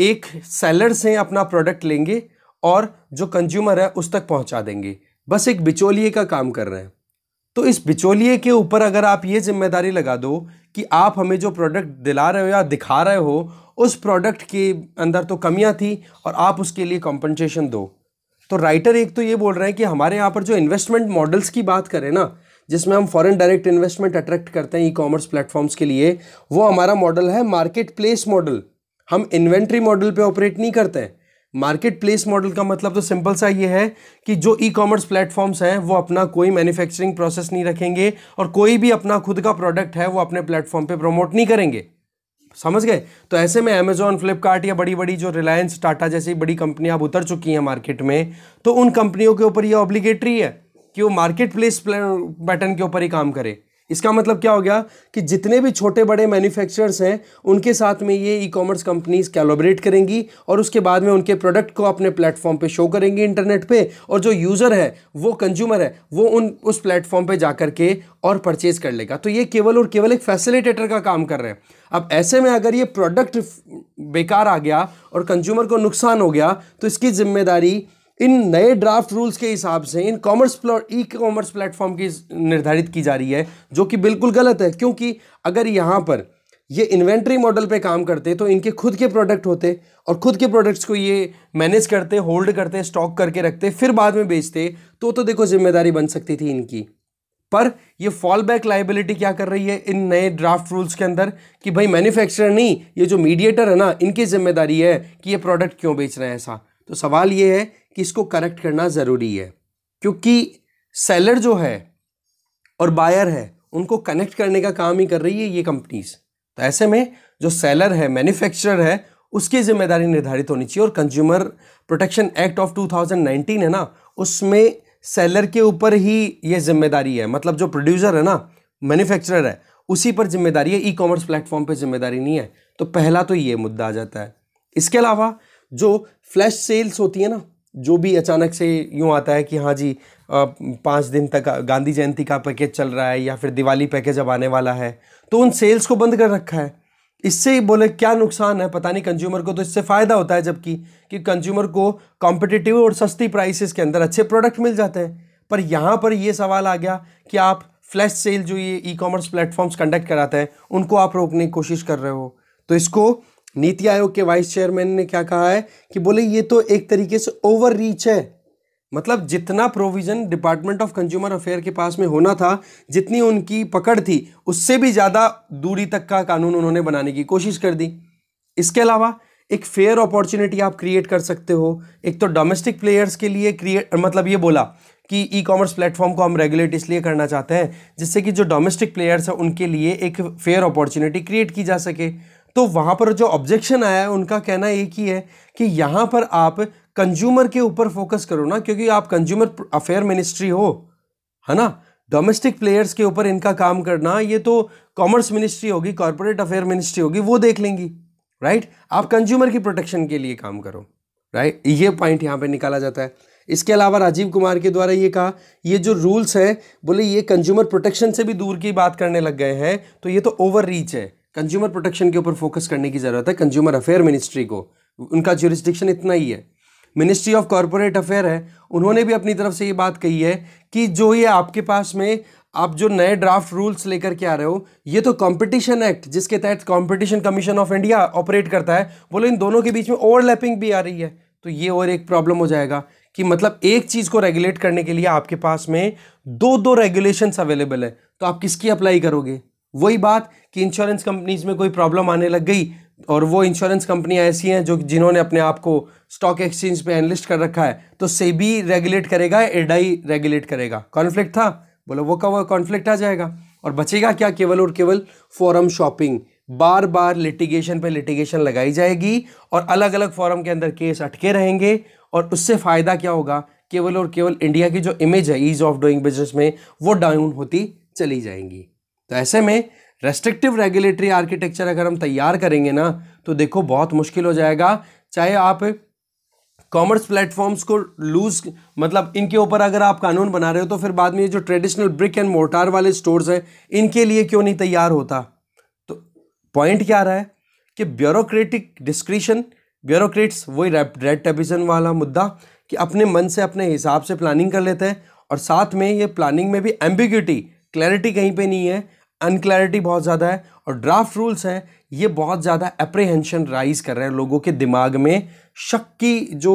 एक सेलर से अपना प्रोडक्ट लेंगे और जो कंज्यूमर है उस तक पहुंचा देंगे बस एक बिचौलिए का काम कर रहे हैं तो इस बिचौलिए के ऊपर अगर आप ये जिम्मेदारी लगा दो कि आप हमें जो प्रोडक्ट दिला रहे हो या दिखा रहे हो उस प्रोडक्ट के अंदर तो कमियां थी और आप उसके लिए कॉम्पनसेशन दो तो राइटर एक तो ये बोल रहे हैं कि हमारे यहाँ पर जो इन्वेस्टमेंट मॉडल्स की बात करें ना जिसमें हम फॉरेन डायरेक्ट इन्वेस्टमेंट अट्रैक्ट करते हैं ई कॉमर्स प्लेटफॉर्म्स के लिए वो हमारा मॉडल है मार्केट प्लेस मॉडल हम इन्वेंट्री मॉडल पे ऑपरेट नहीं करते हैं मार्केट प्लेस मॉडल का मतलब तो सिंपल सा ये है कि जो ई कॉमर्स प्लेटफॉर्म्स हैं वो अपना कोई मैन्युफैक्चरिंग प्रोसेस नहीं रखेंगे और कोई भी अपना खुद का प्रोडक्ट है वो अपने प्लेटफॉर्म पे प्रमोट नहीं करेंगे समझ गए तो ऐसे में अमेजोन फ्लिपकार्ट या बड़ी बड़ी जो रिलायंस टाटा जैसी बड़ी कंपनियां अब उतर चुकी हैं मार्केट में तो उन कंपनियों के ऊपर ये ऑब्लिगेटरी है कि वो मार्केट प्लेस पैटर्न के ऊपर ही काम करे इसका मतलब क्या हो गया कि जितने भी छोटे बड़े मैन्युफैक्चरर्स हैं उनके साथ में ये ई कॉमर्स कंपनीज कैलोबरेट करेंगी और उसके बाद में उनके प्रोडक्ट को अपने प्लेटफॉर्म पे शो करेंगी इंटरनेट पे और जो यूज़र है वो कंज्यूमर है वो उन उस प्लेटफॉर्म पे जा कर के और परचेज़ कर लेगा तो ये केवल और केवल एक फैसिलिटेटर का काम कर रहे हैं अब ऐसे में अगर ये प्रोडक्ट बेकार आ गया और कंज्यूमर को नुकसान हो गया तो इसकी जिम्मेदारी इन नए ड्राफ्ट रूल्स के हिसाब से इन कॉमर्स ई कॉमर्स प्लेटफॉर्म की निर्धारित की जा रही है जो कि बिल्कुल गलत है क्योंकि अगर यहाँ पर ये इन्वेंट्री मॉडल पे काम करते तो इनके खुद के प्रोडक्ट होते और खुद के प्रोडक्ट्स को ये मैनेज करते होल्ड करते स्टॉक करके रखते फिर बाद में बेचते तो तो देखो जिम्मेदारी बन सकती थी इनकी पर ये फॉल बैक लाइबिलिटी क्या कर रही है इन नए ड्राफ्ट रूल्स के अंदर कि भाई मैन्युफैक्चरर नहीं ये जो मीडिएटर है ना इनकी जिम्मेदारी है कि ये प्रोडक्ट क्यों बेच रहे हैं ऐसा तो सवाल ये है कि इसको करेक्ट करना ज़रूरी है क्योंकि सेलर जो है और बायर है उनको कनेक्ट करने का काम ही कर रही है ये कंपनीज तो ऐसे में जो सेलर है मैन्युफैक्चरर है उसकी जिम्मेदारी निर्धारित होनी चाहिए और कंज्यूमर प्रोटेक्शन एक्ट ऑफ 2019 है ना उसमें सेलर के ऊपर ही ये जिम्मेदारी है मतलब जो प्रोड्यूसर है ना मैन्युफैक्चरर है उसी पर जिम्मेदारी है ई कॉमर्स प्लेटफॉर्म पर जिम्मेदारी नहीं है तो पहला तो ये मुद्दा आ जाता है इसके अलावा जो फ्लैश सेल्स होती है ना जो भी अचानक से यूँ आता है कि हाँ जी पाँच दिन तक गांधी जयंती का पैकेज चल रहा है या फिर दिवाली पैकेज अब आने वाला है तो उन सेल्स को बंद कर रखा है इससे बोले क्या नुकसान है पता नहीं कंज्यूमर को तो इससे फ़ायदा होता है जबकि कि कंज्यूमर को कॉम्पिटिटिव और सस्ती प्राइसेस के अंदर अच्छे प्रोडक्ट मिल जाते हैं पर यहाँ पर ये सवाल आ गया कि आप फ्लैश सेल जो ये ई कॉमर्स प्लेटफॉर्म्स कंडक्ट कराते हैं उनको आप रोकने की कोशिश कर रहे हो तो इसको नीति आयोग के वाइस चेयरमैन ने क्या कहा है कि बोले ये तो एक तरीके से ओवर रीच है मतलब जितना provision department of consumer affair के पास में होना था जितनी उनकी पकड़ थी उससे भी ज़्यादा दूरी तक का कानून उन्होंने बनाने की कोशिश कर दी इसके अलावा एक फेयर अपॉर्चुनिटी आप क्रिएट कर सकते हो एक तो डोमेस्टिक प्लेयर्स के लिए क्रिएट मतलब ये बोला कि ई कॉमर्स प्लेटफॉर्म को हम रेगुलेट इसलिए करना चाहते हैं जिससे कि जो डोमेस्टिक प्लेयर्स हैं उनके लिए एक फेयर अपॉर्चुनिटी क्रिएट की जा सके तो वहाँ पर जो ऑब्जेक्शन आया है उनका कहना एक ही है कि यहाँ पर आप कंज्यूमर के ऊपर फोकस करो ना क्योंकि आप कंज्यूमर अफेयर मिनिस्ट्री हो है ना डोमेस्टिक प्लेयर्स के ऊपर इनका काम करना ये तो कॉमर्स मिनिस्ट्री होगी कॉरपोरेट अफेयर मिनिस्ट्री होगी वो देख लेंगी राइट आप कंज्यूमर की प्रोटेक्शन के लिए काम करो राइट ये पॉइंट यहाँ पर निकाला जाता है इसके अलावा राजीव कुमार के द्वारा ये कहा ये जो रूल्स हैं बोले ये कंज्यूमर प्रोटेक्शन से भी दूर की बात करने लग गए हैं तो ये तो ओवर रीच है कंज्यूमर प्रोटेक्शन के ऊपर फोकस करने की ज़रूरत है कंज्यूमर अफेयर मिनिस्ट्री को उनका ज्यूरिस्डिक्शन इतना ही है मिनिस्ट्री ऑफ कॉरपोरेट अफेयर है उन्होंने भी अपनी तरफ से ये बात कही है कि जो ये आपके पास में आप जो नए ड्राफ्ट रूल्स लेकर के आ रहे हो ये तो कंपटीशन एक्ट जिसके तहत competition commission of India operate करता है बोलो इन दोनों के बीच में ओवरलैपिंग भी आ रही है तो ये और एक प्रॉब्लम हो जाएगा कि मतलब एक चीज़ को रेगुलेट करने के लिए आपके पास में दो दो रेगुलेशंस अवेलेबल है तो आप किसकी अप्लाई करोगे वही बात कि इंश्योरेंस कंपनीज में कोई प्रॉब्लम आने लग गई और वो इंश्योरेंस कंपनियां ऐसी हैं जो जिन्होंने अपने आप को स्टॉक एक्सचेंज पे एनलिस्ट कर रखा है तो सेबी रेगुलेट करेगा एडाई रेगुलेट करेगा कॉन्फ्लिक्ट था बोलो वो कब कॉन्फ्लिक्ट आ जाएगा और बचेगा क्या केवल और केवल फॉरम शॉपिंग बार बार लिटिगेशन पे लिटिगेशन लगाई जाएगी और अलग अलग फॉरम के अंदर केस अटके रहेंगे और उससे फ़ायदा क्या होगा केवल और केवल इंडिया की जो इमेज है ईज ऑफ डूइंग बिजनेस में वो डाउन होती चली जाएंगी तो ऐसे में रेस्ट्रिक्टिव रेगुलेटरी आर्किटेक्चर अगर हम तैयार करेंगे ना तो देखो बहुत मुश्किल हो जाएगा चाहे आप कॉमर्स प्लेटफॉर्म्स को लूज मतलब इनके ऊपर अगर आप कानून बना रहे हो तो फिर बाद में ये जो ट्रेडिशनल ब्रिक एंड मोर्टार वाले स्टोर्स हैं इनके लिए क्यों नहीं तैयार होता तो पॉइंट क्या रहा है कि ब्यूरोक्रेटिक डिस्क्रिशन ब्यूरोक्रेट्स वही रेड टेपिजन वाला मुद्दा कि अपने मन से अपने हिसाब से प्लानिंग कर लेते हैं और साथ में ये प्लानिंग में भी एम्बिग्यूटी क्लैरिटी कहीं पर नहीं है अनक्लैरिटी बहुत ज़्यादा है और ड्राफ्ट रूल्स हैं ये बहुत ज़्यादा अप्रिहेंशन राइज कर रहे हैं लोगों के दिमाग में शक की जो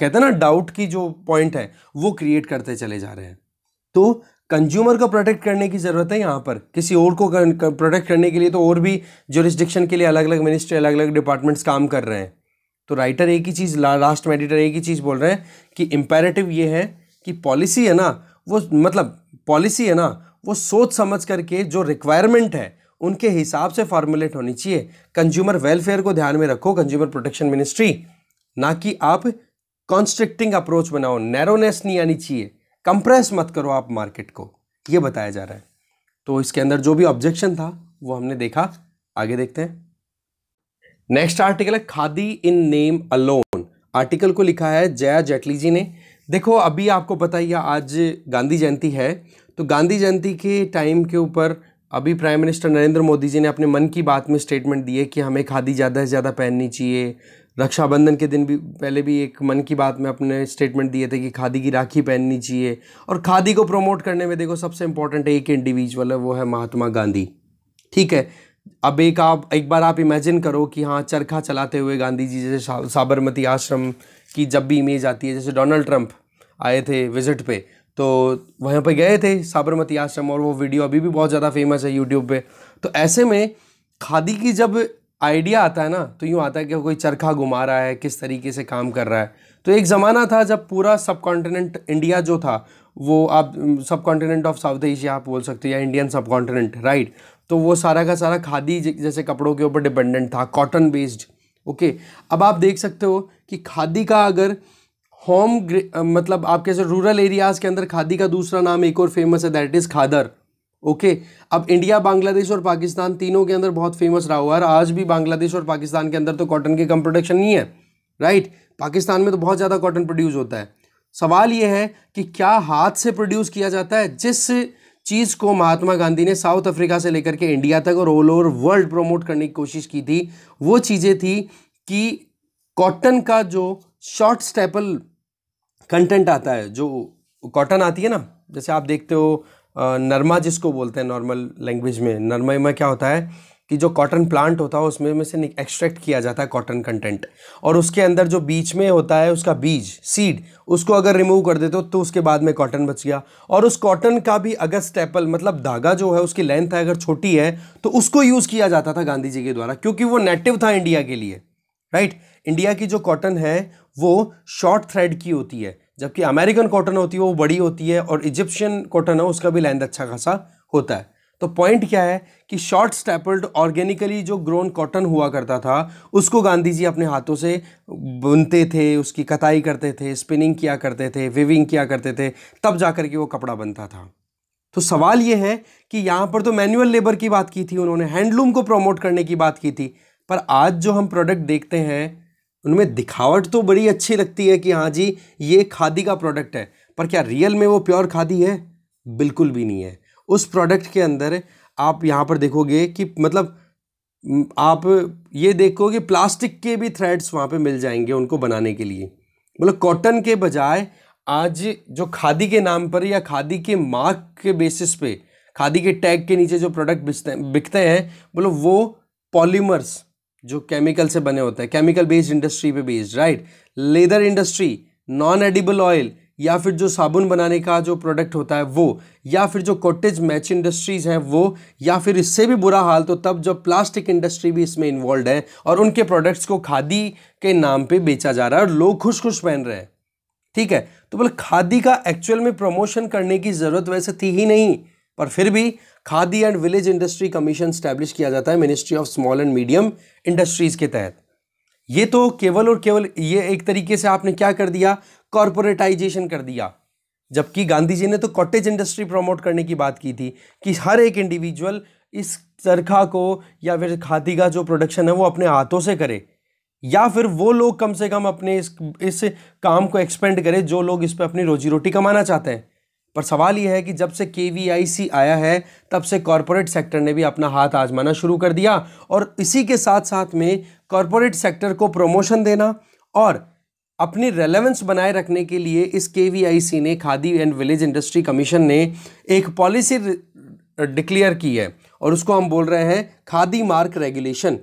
कहते हैं ना डाउट की जो पॉइंट है वो क्रिएट करते चले जा रहे हैं तो कंज्यूमर को प्रोटेक्ट करने की ज़रूरत है यहाँ पर किसी और को प्रोटेक्ट करने के लिए तो और भी जोरिस्डिक्शन के लिए अलग अलग मिनिस्ट्री अलग अलग डिपार्टमेंट्स काम कर रहे हैं तो राइटर एक ही चीज़ ला, लास्ट में एडिटर एक ही चीज़ बोल रहे हैं कि इम्पेरेटिव ये है कि पॉलिसी है ना वो मतलब पॉलिसी है ना वो सोच समझ करके जो रिक्वायरमेंट है उनके हिसाब से फॉर्मुलेट होनी चाहिए कंज्यूमर वेलफेयर को ध्यान में रखो कंज्यूमर प्रोटेक्शन मिनिस्ट्री ना कि आप कॉन्स्ट्रिक्टिंग अप्रोच बनाओ नैरोनेस नहीं आनी चाहिए कंप्रेस मत करो आप मार्केट को ये बताया जा रहा है तो इसके अंदर जो भी ऑब्जेक्शन था वो हमने देखा आगे देखते हैं नेक्स्ट आर्टिकल है Khadi in name alone article को लिखा है जया जेटली जी ने देखो अभी आपको पता ही आज गांधी जयंती है तो गांधी जयंती के टाइम के ऊपर अभी प्राइम मिनिस्टर नरेंद्र मोदी जी ने अपने मन की बात में स्टेटमेंट दिए कि हमें खादी ज़्यादा से ज़्यादा पहननी चाहिए रक्षाबंधन के दिन भी पहले भी एक मन की बात में अपने स्टेटमेंट दिए थे कि खादी की राखी पहननी चाहिए और खादी को प्रमोट करने में देखो सबसे इम्पोर्टेंट एक इंडिविजुअल है वो है महात्मा गांधी ठीक है अब एक आप एक बार आप इमेजिन करो कि हाँ चरखा चलाते हुए गांधी जी जैसे साबरमती आश्रम की जब भी इमेज आती है जैसे डोनाल्ड ट्रंप आए थे विजिट पे तो वहाँ पर गए थे साबरमती आश्रम और वो वीडियो अभी भी बहुत ज़्यादा फेमस है यूट्यूब पे तो ऐसे में खादी की जब आइडिया आता है ना तो यूँ आता है कि कोई चरखा घुमा रहा है किस तरीके से काम कर रहा है तो एक ज़माना था जब पूरा सब कॉन्टिनेंट इंडिया जो था वो आप सब कॉन्टिनेंट ऑफ साउथ एशिया आप बोल सकते हो या इंडियन सब कॉन्टिनेंट राइट तो वो सारा का सारा खादी जैसे कपड़ों के ऊपर डिपेंडेंट था कॉटन बेस्ड ओके अब आप देख सकते हो कि खादी का अगर होम मतलब आप कैसे रूरल एरियाज़ के अंदर खादी का दूसरा नाम एक और फेमस है दैट इज़ खादर ओके अब इंडिया बांग्लादेश और पाकिस्तान तीनों के अंदर बहुत फेमस रहा हुआ है आज भी बांग्लादेश और पाकिस्तान के अंदर तो कॉटन की कम प्रोडक्शन नहीं है राइट पाकिस्तान में तो बहुत ज़्यादा कॉटन प्रोड्यूस होता है सवाल ये है कि क्या हाथ से प्रोड्यूस किया जाता है जिस चीज़ को महात्मा गांधी ने साउथ अफ्रीका से लेकर के इंडिया तक और ऑल ओवर वर्ल्ड प्रमोट करने की कोशिश की थी वो चीज़ें थी कि कॉटन का जो शॉर्ट स्टेपल कंटेंट आता है जो कॉटन आती है ना जैसे आप देखते हो नरमा जिसको बोलते हैं नॉर्मल लैंग्वेज में नरमा में क्या होता है कि जो कॉटन प्लांट होता है उसमें में से एक्सट्रैक्ट किया जाता है कॉटन कंटेंट और उसके अंदर जो बीच में होता है उसका बीज सीड उसको अगर रिमूव कर देते हो तो उसके बाद में कॉटन बच गया और उस कॉटन का भी अगर स्टेपल मतलब धागा जो है उसकी लेंथ है अगर छोटी है तो उसको यूज़ किया जाता था गांधी जी के द्वारा क्योंकि वो नेटिव था इंडिया के लिए राइट इंडिया की जो कॉटन है वो शॉर्ट थ्रेड की होती है जबकि अमेरिकन कॉटन होती है वो बड़ी होती है और इजिप्शियन कॉटन है उसका भी लेंथ अच्छा खासा होता है तो पॉइंट क्या है कि शॉर्ट स्टेपल्ड ऑर्गेनिकली जो ग्रोन कॉटन हुआ करता था उसको गांधी जी अपने हाथों से बुनते थे उसकी कताई करते थे स्पिनिंग किया करते थे विविंग किया करते थे तब जा कर के वो कपड़ा बनता था तो सवाल ये है कि यहाँ पर तो मैनुअल लेबर की बात की थी उन्होंने हैंडलूम को प्रमोट करने की बात की थी पर आज जो हम प्रोडक्ट देखते हैं उनमें दिखावट तो बड़ी अच्छी लगती है कि हाँ जी ये खादी का प्रोडक्ट है पर क्या रियल में वो प्योर खादी है बिल्कुल भी नहीं है उस प्रोडक्ट के अंदर आप यहाँ पर देखोगे कि मतलब आप ये देखोगे प्लास्टिक के भी थ्रेड्स वहाँ पे मिल जाएंगे उनको बनाने के लिए मतलब कॉटन के बजाय आज जो खादी के नाम पर या खादी के मार्क के बेसिस पे खादी के टैग के नीचे जो प्रोडक्ट बिकते हैं बोलो मतलब वो पॉलीमर्स जो केमिकल से बने होते हैं केमिकल बेस्ड इंडस्ट्री पे based right leather industry non edible oil या फिर जो साबुन बनाने का जो प्रोडक्ट होता है वो या फिर जो कॉटेज मैच इंडस्ट्रीज़ हैं वो या फिर इससे भी बुरा हाल तो तब जब प्लास्टिक इंडस्ट्री भी इसमें इन्वॉल्व है और उनके प्रोडक्ट्स को खादी के नाम पे बेचा जा रहा है और लोग खुश खुश पहन रहे हैं ठीक है तो बोले खादी का एक्चुअल में प्रमोशन करने की ज़रूरत वैसे थी ही नहीं पर फिर भी Khadi and village industry commission establish किया जाता है ministry of small and medium industries के तहत ये तो केवल और केवल ये एक तरीके से आपने क्या कर दिया कॉरपोरेटाइजेशन कर दिया जबकि गांधी जी ने तो कॉटेज इंडस्ट्री प्रमोट करने की बात की थी कि हर एक इंडिविजुअल इस चरखा को या फिर खादी का जो प्रोडक्शन है वो अपने हाथों से करे या फिर वो लोग कम से कम अपने इस इस काम को एक्सपेंड करें जो लोग इस पर अपनी रोजी रोटी कमाना चाहते हैं पर सवाल यह है कि जब से के आया है तब से कॉरपोरेट सेक्टर ने भी अपना हाथ आजमाना शुरू कर दिया और इसी के साथ साथ में कॉरपोरेट सेक्टर को प्रमोशन देना और अपनी रेलेवेंस बनाए रखने के लिए इस के ने Khadi and village industry commission ने एक पॉलिसी डिक्लेयर की है और उसको हम बोल रहे हैं खादी मार्क रेगुलेशन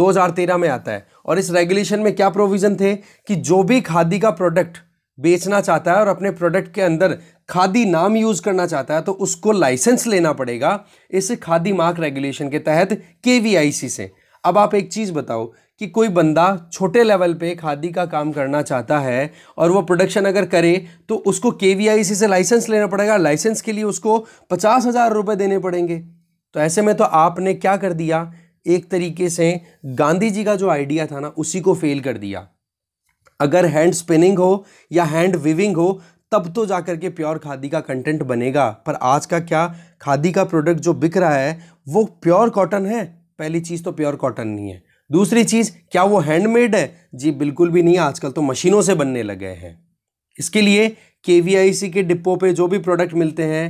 2013 में आता है और इस रेगुलेशन में क्या प्रोविज़न थे कि जो भी खादी का प्रोडक्ट बेचना चाहता है और अपने प्रोडक्ट के अंदर खादी नाम यूज़ करना चाहता है तो उसको लाइसेंस लेना पड़ेगा इस खादी मार्क रेगुलेशन के तहत के से अब आप एक चीज़ बताओ कि कोई बंदा छोटे लेवल पे खादी का काम करना चाहता है और वो प्रोडक्शन अगर करे तो उसको के से लाइसेंस लेना पड़ेगा लाइसेंस के लिए उसको पचास हज़ार रुपये देने पड़ेंगे तो ऐसे में तो आपने क्या कर दिया एक तरीके से गांधी जी का जो आइडिया था ना उसी को फेल कर दिया अगर हैंड स्पिनिंग हो या हैंड विविंग हो तब तो जा कर के प्योर खादी का कंटेंट बनेगा पर आज का क्या खादी का प्रोडक्ट जो बिक रहा है वो प्योर कॉटन है पहली चीज़ तो प्योर कॉटन नहीं है दूसरी चीज़ क्या वो हैंडमेड है जी बिल्कुल भी नहीं आजकल तो मशीनों से बनने लगे हैं इसके लिए के के डिपो पे जो भी प्रोडक्ट मिलते हैं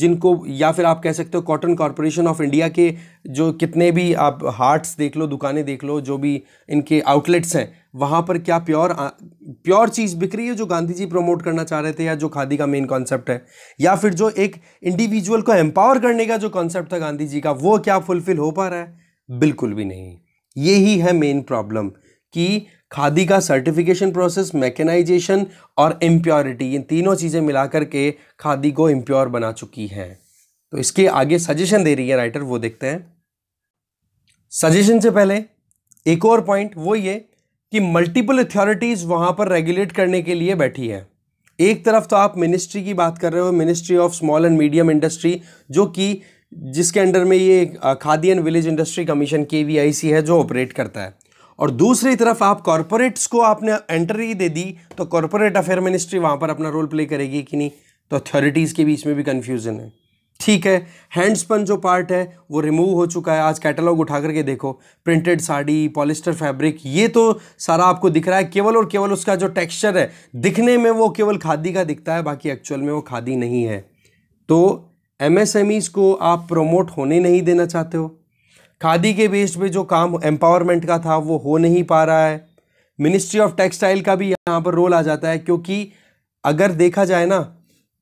जिनको या फिर आप कह सकते हो कॉटन कॉरपोरेशन ऑफ इंडिया के जो कितने भी आप हार्ट्स देख लो दुकानें देख लो जो भी इनके आउटलेट्स हैं वहाँ पर क्या प्योर प्योर चीज़ बिक रही है जो गांधी जी प्रमोट करना चाह रहे थे या जो खादी का मेन कॉन्सेप्ट है या फिर जो एक इंडिविजुअल को एम्पावर करने का जो कॉन्सेप्ट था गांधी जी का वो क्या फुलफिल हो पा रहा है बिल्कुल भी नहीं ये ही है मेन प्रॉब्लम कि खादी का सर्टिफिकेशन प्रोसेस मैकेनाइजेशन और इम्प्योरिटी इन तीनों चीज़ें मिलाकर के खादी को इम्प्योर बना चुकी हैं तो इसके आगे सजेशन दे रही है राइटर वो देखते हैं सजेशन से पहले एक और पॉइंट वो ये कि मल्टीपल अथॉरिटीज़ वहाँ पर रेगुलेट करने के लिए बैठी है एक तरफ तो आप मिनिस्ट्री की बात कर रहे हो ministry of small and medium industry जो कि जिसके अंडर में ये Khadi and village industry commission के है जो ऑपरेट करता है और दूसरी तरफ आप कॉरपोरेट्स को आपने एंट्री दे दी तो कॉरपोरेट अफेयर मिनिस्ट्री वहाँ पर अपना रोल प्ले करेगी कि नहीं तो अथॉरिटीज़ के बीच में भी कन्फ्यूज़न है ठीक है हैंड्सपन जो पार्ट है वो रिमूव हो चुका है आज कैटलॉग उठा करके देखो प्रिंटेड साड़ी पॉलिस्टर फैब्रिक ये तो सारा आपको दिख रहा है केवल और केवल उसका जो टेक्सचर है दिखने में वो केवल खादी का दिखता है बाकी एक्चुअल में वो खादी नहीं है तो एमएसएमईज़ को आप प्रमोट होने नहीं देना चाहते हो खादी के बेस्ड पे जो काम एम्पावरमेंट का था वो हो नहीं पा रहा है मिनिस्ट्री ऑफ टेक्सटाइल का भी यहाँ पर रोल आ जाता है क्योंकि अगर देखा जाए ना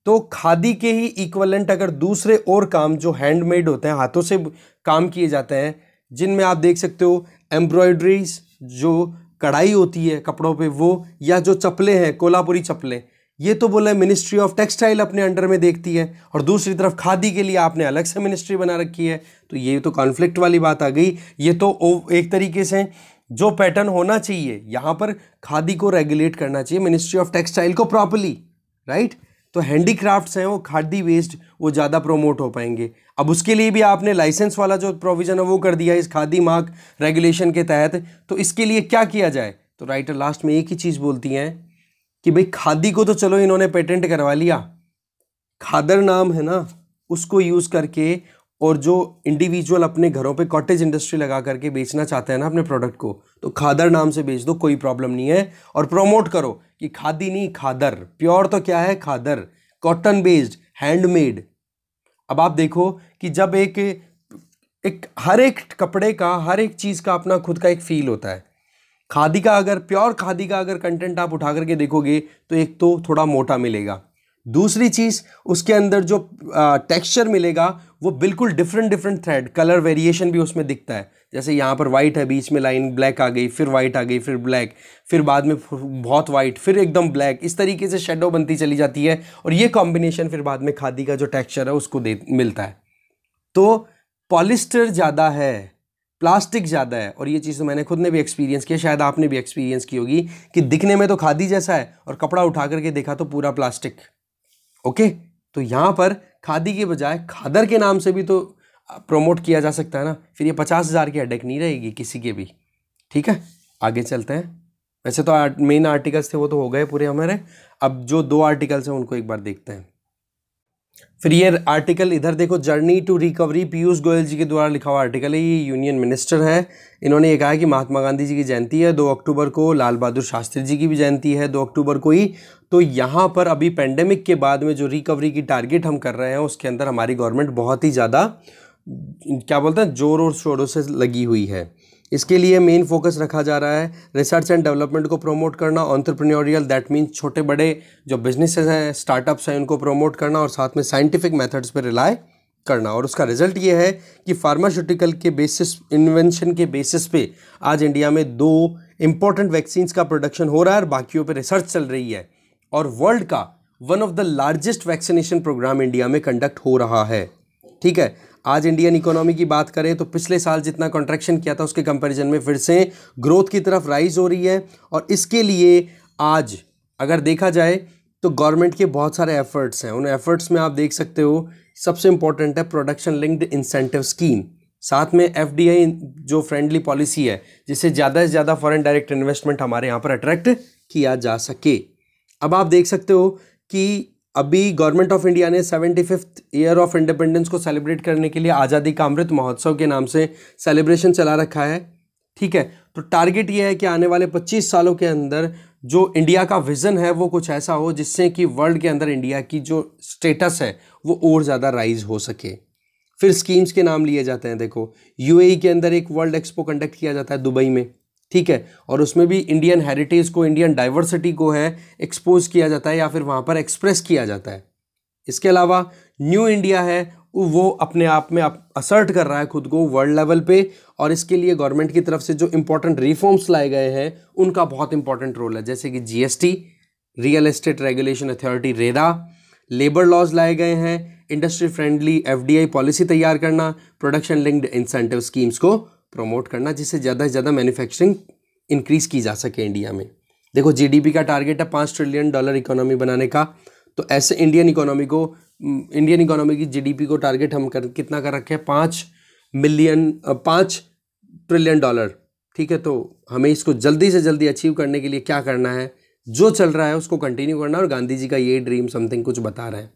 तो खादी के ही इक्वलेंट अगर दूसरे और काम जो हैंडमेड होते हैं हाथों से काम किए जाते हैं जिनमें आप देख सकते हो एम्ब्रॉयड्रीज जो कढ़ाई होती है कपड़ों पे वो या जो चप्पलें हैं कोल्हापुरी चप्पलें ये तो बोला है मिनिस्ट्री ऑफ टेक्सटाइल अपने अंडर में देखती है और दूसरी तरफ खादी के लिए आपने अलग से मिनिस्ट्री बना रखी है तो ये तो कॉन्फ्लिक्ट वाली बात आ गई ये तो एक तरीके से जो पैटर्न होना चाहिए यहाँ पर खादी को रेगुलेट करना चाहिए मिनिस्ट्री ऑफ टेक्सटाइल को प्रॉपरली राइट तो हैंडीक्राफ्ट्स हैं वो खादी वेस्ट वो ज़्यादा प्रोमोट हो पाएंगे अब उसके लिए भी आपने लाइसेंस वाला जो प्रोविज़न है वो कर दिया इस खादी मार्क रेगुलेशन के तहत तो इसके लिए क्या किया जाए तो राइटर लास्ट में एक ही चीज़ बोलती हैं कि भाई खादी को तो चलो इन्होंने पेटेंट करवा लिया खादर नाम है ना उसको यूज़ करके और जो इंडिविजुअल अपने घरों पे कॉटेज इंडस्ट्री लगा करके बेचना चाहते हैं ना अपने प्रोडक्ट को तो खादर नाम से बेच दो कोई प्रॉब्लम नहीं है और प्रमोट करो कि खादी नहीं खादर प्योर तो क्या है खादर कॉटन बेस्ड हैंडमेड अब आप देखो कि जब एक एक हर एक कपड़े का हर एक चीज़ का अपना खुद का एक फील होता है खादी का अगर प्योर खादी का अगर कंटेंट आप उठा करके देखोगे तो एक तो थोड़ा मोटा मिलेगा दूसरी चीज़ उसके अंदर जो टेक्सचर मिलेगा वो बिल्कुल different different thread colour variation भी उसमें दिखता है जैसे यहाँ पर वाइट है बीच में लाइन ब्लैक आ गई फिर वाइट आ गई फिर ब्लैक फिर बाद में बहुत वाइट फिर एकदम ब्लैक इस तरीके से शेडो बनती चली जाती है और ये कॉम्बिनेशन फिर बाद में खादी का जो टेक्स्चर है उसको दे मिलता है तो पॉलिस्टर ज़्यादा है प्लास्टिक ज़्यादा है और ये चीज़ तो मैंने खुद ने भी एक्सपीरियंस किया शायद आपने भी एक्सपीरियंस की होगी कि दिखने में तो खादी जैसा है और कपड़ा उठा करके देखा तो पूरा प्लास्टिक ओके तो यहाँ पर खादी के बजाय खादर के नाम से भी तो प्रमोट किया जा सकता है ना फिर ये पचास हज़ार की हेडेक नहीं रहेगी किसी के भी ठीक है आगे चलते हैं वैसे तो मेन आर्टिकल्स थे वो तो हो गए पूरे हमारे अब जो दो आर्टिकल्स हैं उनको एक बार देखते हैं फिर ये आर्टिकल इधर देखो journey to recovery Piyush Goyal ji के द्वारा लिखा हुआ आर्टिकल है ये यूनियन मिनिस्टर हैं इन्होंने ये कहा कि महात्मा गांधी जी की जयंती है दो अक्टूबर को लाल बहादुर शास्त्री जी की भी जयंती है दो अक्टूबर को ही तो यहाँ पर अभी पेंडेमिक के बाद में जो रिकवरी की टारगेट हम कर रहे हैं उसके अंदर हमारी गवर्नमेंट बहुत ही ज़्यादा क्या बोलते हैं जोर और शोरों से लगी हुई है इसके लिए मेन फोकस रखा जा रहा है रिसर्च एंड डेवलपमेंट को प्रमोट करना ऑन्टरप्रन्योरियल दैट मीन्स छोटे बड़े जो बिजनेस हैं स्टार्टअप्स हैं उनको प्रमोट करना और साथ में साइंटिफिक मेथड्स पर रिलाय करना और उसका रिजल्ट ये है कि फार्मास्यूटिकल के बेसिस इन्वेंशन के बेसिस पे आज इंडिया में दो इम्पॉर्टेंट वैक्सीन्स का प्रोडक्शन हो रहा है और बाकियों पर रिसर्च चल रही है और वर्ल्ड का one of the largest vaccination programme India में कंडक्ट हो रहा है ठीक है आज इंडियन इकोनॉमी की बात करें तो पिछले साल जितना कॉन्ट्रैक्शन किया था उसके कंपैरिजन में फिर से ग्रोथ की तरफ राइज हो रही है और इसके लिए आज अगर देखा जाए तो गवर्नमेंट के बहुत सारे एफर्ट्स हैं उन एफर्ट्स में आप देख सकते हो सबसे इम्पोर्टेंट है प्रोडक्शन लिंक्ड इंसेंटिव स्कीम साथ में एफ जो फ्रेंडली पॉलिसी है जिससे ज़्यादा से ज़्यादा फॉरेन डायरेक्ट इन्वेस्टमेंट हमारे यहाँ पर अट्रैक्ट किया जा सके अब आप देख सकते हो कि अभी गवर्नमेंट ऑफ इंडिया ने seventy fifth year of independence को सेलिब्रेट करने के लिए आज़ादी का अमृत महोत्सव के नाम से सेलिब्रेशन चला रखा है ठीक है तो टारगेट ये है कि आने वाले 25 सालों के अंदर जो इंडिया का विज़न है वो कुछ ऐसा हो जिससे कि वर्ल्ड के अंदर इंडिया की जो स्टेटस है वो और ज़्यादा राइज हो सके फिर स्कीम्स के नाम लिए जाते हैं देखो यूएई के अंदर एक वर्ल्ड एक्सपो कंडक्ट किया जाता है दुबई में ठीक है और उसमें भी इंडियन हेरिटेज को इंडियन डाइवर्सिटी को है एक्सपोज किया जाता है या फिर वहाँ पर एक्सप्रेस किया जाता है इसके अलावा न्यू इंडिया है वो अपने आप में आप असर्ट कर रहा है खुद को वर्ल्ड लेवल पे और इसके लिए गवर्नमेंट की तरफ से जो इंपॉर्टेंट रिफॉर्म्स लाए गए हैं उनका बहुत इंपॉर्टेंट रोल है जैसे कि GST real estate regulation authority RERA labour laws लाए गए हैं इंडस्ट्री फ्रेंडली एफडीआई पॉलिसी तैयार करना प्रोडक्शन लिंक्ड इंसेंटिव स्कीम्स को प्रमोट करना जिससे ज़्यादा से ज़्यादा मैन्युफैक्चरिंग इंक्रीज़ की जा सके इंडिया में देखो जीडीपी का टारगेट है पाँच ट्रिलियन डॉलर इकोनॉमी बनाने का तो ऐसे इंडियन इकोनॉमी को इंडियन इकोनॉमी की जीडीपी को टारगेट हम कर कितना कर रखे हैं पाँच मिलियन पाँच ट्रिलियन डॉलर ठीक है तो हमें इसको जल्दी से जल्दी अचीव करने के लिए क्या करना है जो चल रहा है उसको कंटिन्यू करना और गांधी जी का ये ड्रीम समथिंग कुछ बता रहा है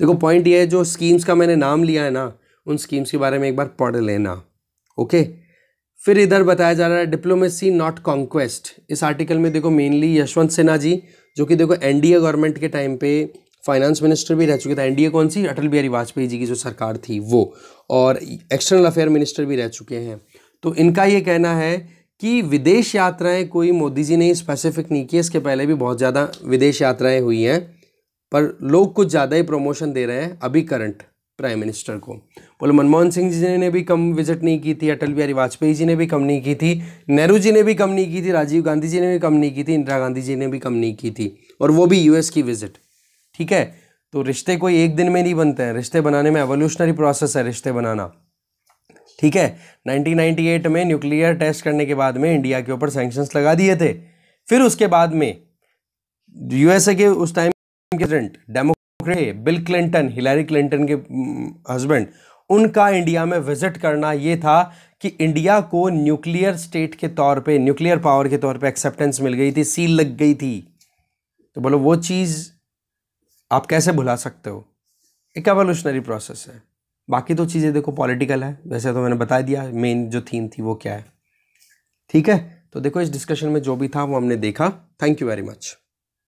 देखो पॉइंट ये है जो स्कीम्स का मैंने नाम लिया है ना उन स्कीम्स के बारे में एक बार पढ़ लेना ओके फिर इधर बताया जा रहा है डिप्लोमेसी नॉट कॉन्क्वेस्ट इस आर्टिकल में देखो मेनली यशवंत सिन्हा जी जो कि देखो एनडीए गवर्नमेंट के टाइम पे फाइनेंस मिनिस्टर भी रह चुके थे एनडीए कौन सी अटल बिहारी वाजपेयी जी की जो सरकार थी वो और एक्सटर्नल अफेयर मिनिस्टर भी रह चुके हैं तो इनका ये कहना है कि विदेश यात्राएं कोई मोदी जी ने स्पेसिफिक नहीं की इसके पहले भी बहुत ज़्यादा विदेश यात्राएं हुई हैं पर लोग कुछ ज़्यादा ही प्रमोशन दे रहे हैं अभी करंट प्राइम मिनिस्टर को बोले मनमोहन सिंह जी ने भी कम विजिट नहीं की थी अटल बिहारी वाजपेयी जी ने भी कम नहीं की थी नेहरू जी ने भी कम नहीं की थी राजीव गांधी जी ने भी कम नहीं की थी इंदिरा गांधी जी ने भी कम नहीं की थी और वो भी यूएस की विजिट ठीक है तो रिश्ते कोई एक दिन में नहीं बनते हैं रिश्ते बनाने में एवोल्यूशनरी प्रोसेस है रिश्ते बनाना ठीक है नाइनटीन में न्यूक्लियर टेस्ट करने के बाद में इंडिया के ऊपर सेंक्शंस लगा दिए थे फिर उसके बाद में यूएसए के उस टाइम के democrat Bill Clinton Hillary Clinton के हम्म, हस्बैंड उनका इंडिया में विजिट करना ये था कि इंडिया को न्यूक्लियर स्टेट के तौर पे न्यूक्लियर पावर के तौर पे एक्सेप्टेंस मिल गई थी सील लग गई थी तो बोलो वो चीज़ आप कैसे भुला सकते हो एक एवोल्यूशनरी प्रोसेस है बाकी तो चीज़ें देखो पॉलिटिकल है वैसे तो मैंने बता दिया मेन जो थीम थी वो क्या है ठीक है तो देखो इस डिस्कशन में जो भी था वो हमने देखा थैंक यू वेरी मच